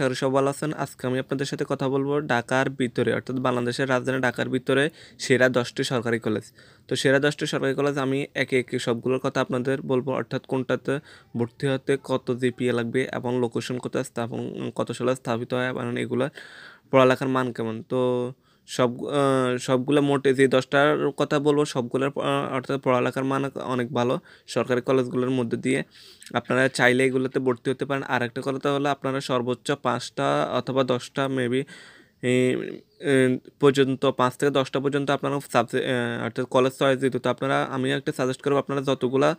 আশা করি সব ভালো আছেন আজকে আমি আপনাদের সাথে কথা বলবো ঢাকার ভিতরে অর্থাৎ বাংলাদেশের রাজধানী ঢাকার ভিতরে সেরা দশটি সরকারি কলেজ তো সেরা দশটি সরকারি কলেজ আমি একে একে সবগুলোর কথা আপনাদের বলবো অর্থাৎ কোনটাতে ভর্তি হতে কত জিপিএ লাগবে এবং লোকেশন কোথায় স্থাপন কত সালে স্থাপিত হয় এবং এগুলো পড়ালেখার মান কেমন তো সব সবগুলো মোট যে দশটার কথা বলবো সবগুলোর অর্থাৎ পড়ালেখার মান অনেক ভালো সরকারি কলেজগুলোর মধ্যে দিয়ে আপনারা চাইলে এগুলোতে ভর্তি হতে পারেন আর একটা কথা হলো আপনারা সর্বোচ্চ পাঁচটা অথবা দশটা মেবি পর্যন্ত পাঁচ থেকে দশটা পর্যন্ত আপনারা সাবজেক্ট অর্থাৎ কলেজ চয়েস দিত তো আপনারা আমি একটা সাজেস্ট করবো আপনারা যতগুলা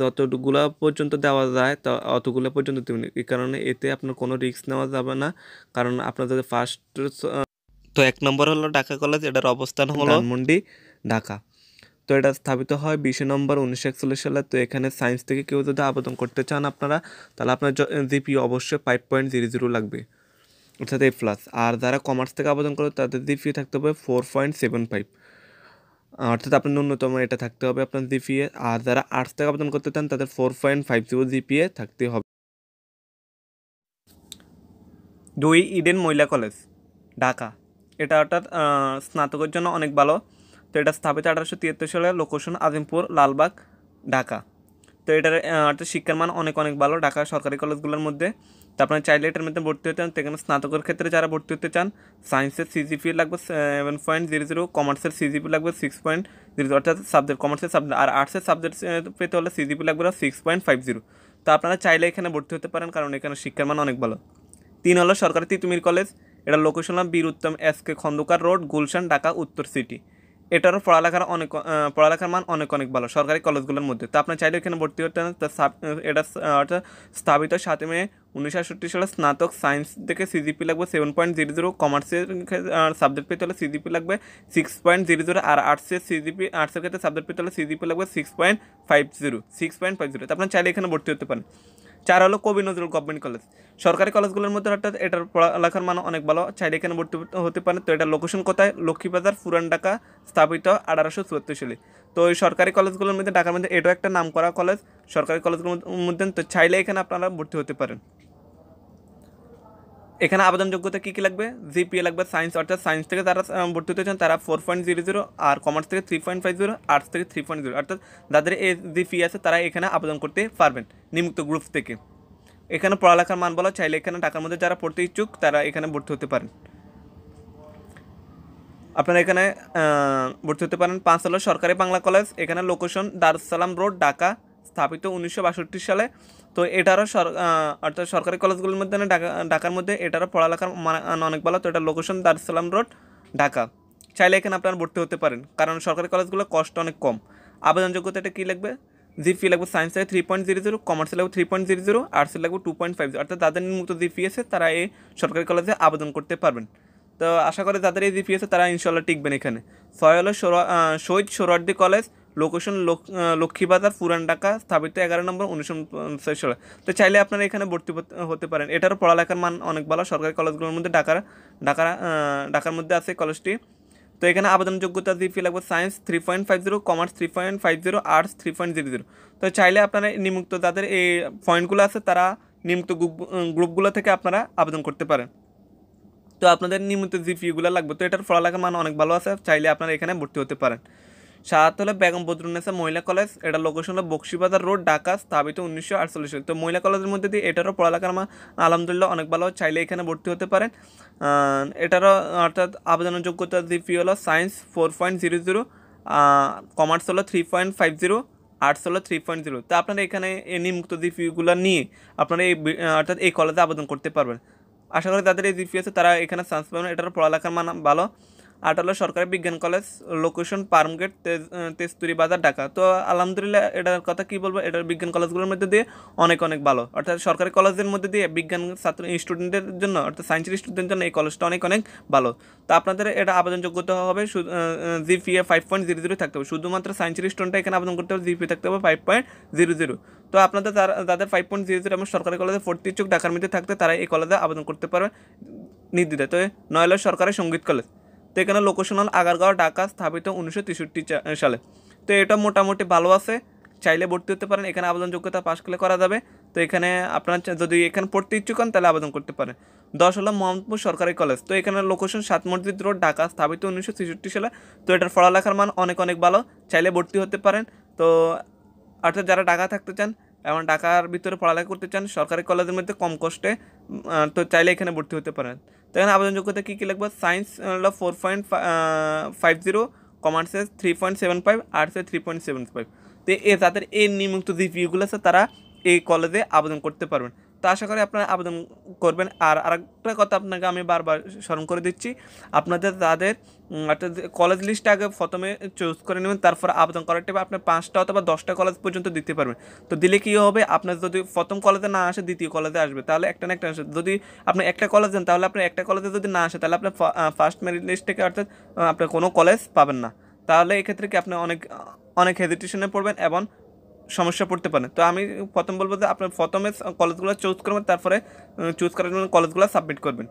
যতগুলা পর্যন্ত দেওয়া যায় তা অতগুলো পর্যন্ত দেবেন এই কারণে এতে আপনার কোনো রিস্ক নেওয়া যাবে না কারণ আপনার যদি ফার্স্ট তো এক নম্বর হলো ঢাকা কলেজ এটার অবস্থান হলো মন্ডি ঢাকা তো এটা স্থাপিত হয় বিশে নম্বর উনিশশো একচল্লিশ সালে তো এখানে সায়েন্স থেকে কেউ যদি আবেদন করতে চান আপনারা তাহলে আপনার জিপি অবশ্যই ফাইভ পয়েন্ট জিরো জিরো লাগবে অর্থাৎ এ প্লাস আর যারা কমার্স থেকে আবেদন করে তাদের জিপি থাকতে হবে ফোর পয়েন্ট সেভেন ফাইভ অর্থাৎ আপনার ন্যূনতম এটা থাকতে হবে আপনার জিপিএ আর যারা আর্টস থেকে আবেদন করতে চান তাদের four point five zero GPA থাকতে হবে দুই ইডেন মহিলা কলেজ ঢাকা এটা অর্থাৎ স্নাতকের জন্য অনেক ভালো তো এটা স্থাপিত আঠারোশো তিয়াত্তর সালে লোকেশন আজিমপুর লালবাগ ঢাকা তো এটার অর্থাৎ শিক্ষার মান অনেক অনেক ভালো ঢাকা সরকারি কলেজগুলোর মধ্যে তো আপনার চাইলে এটার মধ্যে ভর্তি হতে চান সেখানে স্নাতকের ক্ষেত্রে যারা ভর্তি হতে চান সায়েন্সের সিজিপি লাগবে সেভেন পয়েন্ট জিরো জিরো কমার্সের সিজিপি লাগবে সিক্স পয়েন্ট জিরো জিরো অর্থাৎ সাবজেক্ট কমার্সের সাবজেক্ট আর আর্টসের সাবজেক্ট পেতে হলে সিজিপি লাগবে সিক্স পয়েন্ট ফাইভ জিরো তো আপনারা চাইলে এখানে ভর্তি হতে পারেন কারণ এখানে শিক্ষার মান অনেক ভালো তিন হলো সরকারি তিতুমির কলেজ এটা location Bir Uttam S K Khandakar road Gulshan Dhaka উত্তর সিটি এটারও পড়ালেখার অনেক পড়ালেখার মান অনেক অনেক ভালো সরকারি কলেজগুলোর মধ্যে তো আপনার চাইলে এখানে ভর্তি হতে এটা অর্থাৎ স্থাপিত সাথে মে উনিশশো সালে স্নাতক সায়েন্স থেকে সিজিপি লাগবে সেভেন পয়েন্ট জিরো জিরো কমার্সের সাবজেক্ট পেতে হলে সিজিপি লাগবে সিক্স পয়েন্ট জিরো জিরো আর আর্টসের সিজিপি আর্টসের ক্ষেত্রে সাবজেক্ট পেতে হলে সিজিপি লাগবে six point five zero six point five zero তো আপনার চাইলে এখানে ভর্তি হতে পারেন চার হলো কবি নজরুল গভর্নমেন্ট কলেজ সরকারি কলেজগুলোর মধ্যে অর্থাৎ এটার পড়ালেখার মান অনেক ভালো চাইলে এখানে ভর্তি হতে পারে তো এটা লোকেশন কোথায় লক্ষ্মীবাজার পুরান ঢাকা স্থাপিত আঠারোশো চুয়াত্তর সালে তো এই সরকারি কলেজগুলোর মধ্যে ঢাকার মধ্যে এটাও একটা নাম করা কলেজ সরকারি কলেজগুলোর মধ্যে তো চাইলে এখানে আপনারা ভর্তি হতে পারেন এখানে আবেদন যোগ্যতা কী কী লাগবে জিপিএ লাগবে সায়েন্স অর্থাৎ সায়েন্স থেকে যারা ভর্তি হতে চান তারা ফোর পয়েন্ট জিরো জিরো আর কমার্স থেকে three point five zero arts থেকে থ্রি পয়েন্ট জিরো অর্থাৎ যাদের এ জিপিএ আছে তারা এখানে আবেদন করতে পারবেন নিমুক্ত গ্রুপ থেকে এখানে পড়ালেখার মান বলা চাইলে এখানে টাকার মধ্যে যারা পড়তে ইচ্ছুক তারা এখানে ভর্তি হতে পারেন আপনারা এখানে ভর্তি হতে পারেন পাঁচতলা সরকারি বাংলা কলেজ এখানে লোকেশন দারুসালাম রোড ঢাকা স্থাপিত উনিশশো সালে তো এটারও সর অর্থাৎ সরকারি কলেজগুলোর মধ্যে ঢাকা ঢাকার মধ্যে এটারও পড়ালেখার মান অনেক ভালো তো এটা লোকেশন দারসালাম রোড ঢাকা চাইলে এখানে আপনারা ভর্তি হতে পারেন কারণ সরকারি কলেজগুলো কষ্ট অনেক কম আবেদন যোগ্যতা এটা কী লাগবে জি ফি লাগবে সায়েন্স থেকে থ্রি পয়েন্ট জিরো জিরো কমার্সে লাগবে থ্রি পয়েন্ট জিরো জিরো আর্টসে লাগবে টু পয়েন্ট ফাইভ জিরো অর্থাৎ যাদের জি ফি আছে তারা এই সরকারি কলেজে আবেদন করতে পারবেন তো আশা করি যাদের এই জি ফি আছে তারা ইনশাল্লাহ টিকবেন এখানে ছয় হলো শহীদ সোহরার্দি কলেজ লোকেশন লক্ষ্মীবাজার পুরান ঢাকা স্থাপিত এগারো নম্বর উনিশশো তো চাইলে আপনারা এখানে ভর্তি হতে পারেন এটারও পড়ালেখার মান অনেক ভালো সরকারি কলেজগুলোর মধ্যে ঢাকার ঢাকার ঢাকার মধ্যে আছে কলেজটি তো এখানে আবেদন যোগ্যতা দিয়ে ফি লাগবে science three point five zero commerce three point five zero arts three point zero zero তো চাইলে আপনারা নিমুক্ত যাদের এই পয়েন্টগুলো আছে তারা নিমুক্ত গ্রুপগুলো থেকে আপনারা আবেদন করতে পারেন তো আপনাদের নিয়মিত জিপিগুলো লাগবে তো এটার পড়ালেখার মান অনেক ভালো আছে চাইলে আপনারা এখানে ভর্তি হতে পারেন শাহাতলে বেগম বদরুন্নেসা মহিলা কলেজ এটা লোকেশন হলো বক্সিবাজার রোড ঢাকা স্থাপিত উনিশশো আটচল্লিশ তো মহিলা কলেজের মধ্যে দিয়ে এটারও পড়ালেখা আমার আলহামদুলিল্লাহ অনেক ভালো চাইলে এখানে ভর্তি হতে পারেন এটারও অর্থাৎ আবেদনের যোগ্যতা জিপি হলো science four point zero zero commerce হলো three point five zero arts হলো থ্রি পয়েন্ট জিরো তা আপনারা এখানে নিমুক্ত জিপিগুলো নিয়ে আপনারা এই অর্থাৎ এই কলেজে আবেদন করতে পারবেন আশা করি তাদের এই জিপি আছে তারা এখানে চান্স পাবেন এটার পড়ালেখার মান ভালো আটালো সরকারি বিজ্ঞান কলেজ লোকেশন পার্মগেট তেজ তেজতুরি বাজার ঢাকা তো আলহামদুলিল্লাহ এটার কথা কি বলবো এটার বিজ্ঞান কলেজগুলোর মধ্যে দিয়ে অনেক অনেক ভালো অর্থাৎ সরকারি কলেজের মধ্যে দিয়ে বিজ্ঞান ছাত্র স্টুডেন্টদের জন্য অর্থাৎ সায়েন্সের স্টুডেন্টের জন্য এই কলেজটা অনেক অনেক ভালো তো আপনাদের এটা আবেদনযোগ্যতা হবে GPA five point zero zero থাকতে হবে শুধুমাত্র সায়েন্সের স্টুডেন্টটা এখানে আবেদন করতে হবে জিপিএ থাকতে হবে ফাইভ পয়েন্ট জিরো জিরো তো আপনাদের তাদের ফাইভ পয়েন্ট জিরো জিরো এবং সরকারি কলেজে ফোর্টি চোখ ঢাকার মধ্যে থাকতে তারা এই কলেজে আবেদন করতে পারবে নির্দ্বিধায় তো নয়লা সরকারি সঙ্গীত কলেজ তো এখানে লোকেশন হল আগারগাঁও ঢাকা স্থাপিত উনিশশো তেষট্টি সালে তো এটা মোটামুটি ভালো আছে চাইলে ভর্তি হতে পারেন এখানে আবেদন যোগ্যতা পাশ করলে করা যাবে তো এখানে আপনার যদি এখানে পড়তে ইচ্ছুক হন তাহলে আবেদন করতে পারেন দশ হলো মোহাম্মদপুর সরকারি কলেজ তো এখানে লোকেশন সাত মসজিদ রোড ঢাকা স্থাপিত উনিশশো ছেষট্টি সালে তো এটার পড়ালেখার মান অনেক অনেক ভালো চাইলে ভর্তি হতে পারেন তো অর্থাৎ যারা ঢাকা থাকতে চান এবং ঢাকার ভিতরে পড়ালেখা করতে চান সরকারি কলেজের মধ্যে কম কষ্টে তো চাইলে এখানে ভর্তি হতে পারেন তো এখানে আবেদন যোগ্যতা কী কী লাগবে সায়েন্স হলো ফোর পয়েন্ট ফাইভ জিরো কমার্সের থ্রি পয়েন্ট সেভেন ফাইভ আর্টসে থ্রি পয়েন্ট সেভেন ফাইভ তো এ যাদের এই নিম্নুক্ত যে ভিউগুলো আছে তারা এই কলেজে আবেদন করতে পারবেন তো আশা করি আপনারা আবেদন করবেন আর আরেকটা কথা আপনাকে আমি বারবার স্মরণ করে দিচ্ছি আপনাদের তাদের অর্থাৎ কলেজ লিস্ট আগে প্রথমে চুজ করে নেবেন তারপর আবেদন করার টাইমে আপনি পাঁচটা অথবা দশটা কলেজ পর্যন্ত দিতে পারবেন তো দিলে কী হবে আপনার যদি প্রথম কলেজে না আসে দ্বিতীয় কলেজে আসবে তাহলে একটা না একটা আসে যদি আপনি একটা কলেজ দেন তাহলে আপনি একটা কলেজে যদি না আসে তাহলে আপনার ফার্স্ট মেরিট লিস্ট থেকে অর্থাৎ আপনার কোনো কলেজ পাবেন না তাহলে এক্ষেত্রে কি আপনি অনেক অনেক হেজিটেশনে পড়বেন এবং সমস্যা পড়তে পারেন তো আমি প্রথম বলবো যে আপনার প্রথমে কলেজগুলো চুজ করবেন তারপরে চুজ করার জন্য কলেজগুলো সাবমিট করবেন